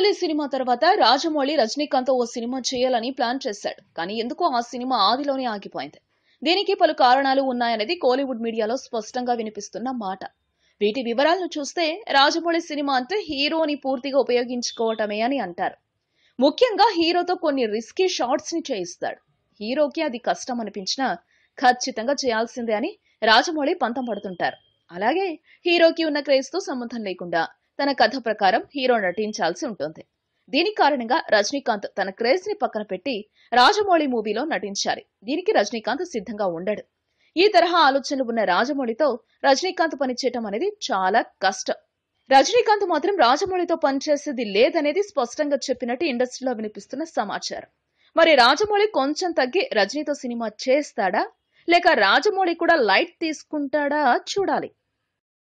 Baahubali cinema తర్వాత రాజమౌళి రజనీకాంత్ ఓ cinema చేయాలని ప్లాన్ చేశాడు కానీ ఎందుకో ఆ సినిమా ఆదిలోనే ఆగిపోయింది దీనికి పలు కారణాలు ఉన్నాయనేది కోలీవుడ్ మీడియాలో స్పష్టంగా వినిపిస్తున్న మాట వీటి వివరాలను చూస్తే రాజమౌళి సినిమా అంటే హీరోని పూర్తిగా ఉపయోగించుకోవటమే అని అంటారు ముఖ్యంగా హీరోతో కొన్ని రిస్కీ షార్ట్స్ ని చేయిస్తాడు హీరోకి అది కష్టం అనిపించినా ఖచ్చితంగా చేయాల్సిందే అని రాజమౌళి పంతం పడుతుంటారు అలాగే హీరోకి ఉన్న క్రేజ్తో సంబంధం లేకుండా తన కథ ప్రకారం హీరో నటించాల్సి ఉంటుంది దీని కారణంగా రజనీకాంత్ తన క్రేజ్ ని పక్కన పెట్టి రాజమౌళి మూవీలో నటించాలి దీనికి రజనీకాంత్ సిద్ధంగా ఉండడు ఈ తరహా ఆలోచనలు ఉన్న రాజమౌళితో రజనీకాంత్ పనిచేయటం అనేది చాలా కష్టం రజనీకాంత్ మాత్రం రాజమౌళితో పనిచేసేది లేదనేది స్పష్టంగా చెప్పినట్టు ఇండస్ట్రీలో వినిపిస్తున్న సమాచారం మరి రాజమౌళి కొంచెం తగ్గి రజనీతో సినిమా చేస్తాడా లేక రాజమౌళి కూడా లైట్ తీసుకుంటాడా చూడాలి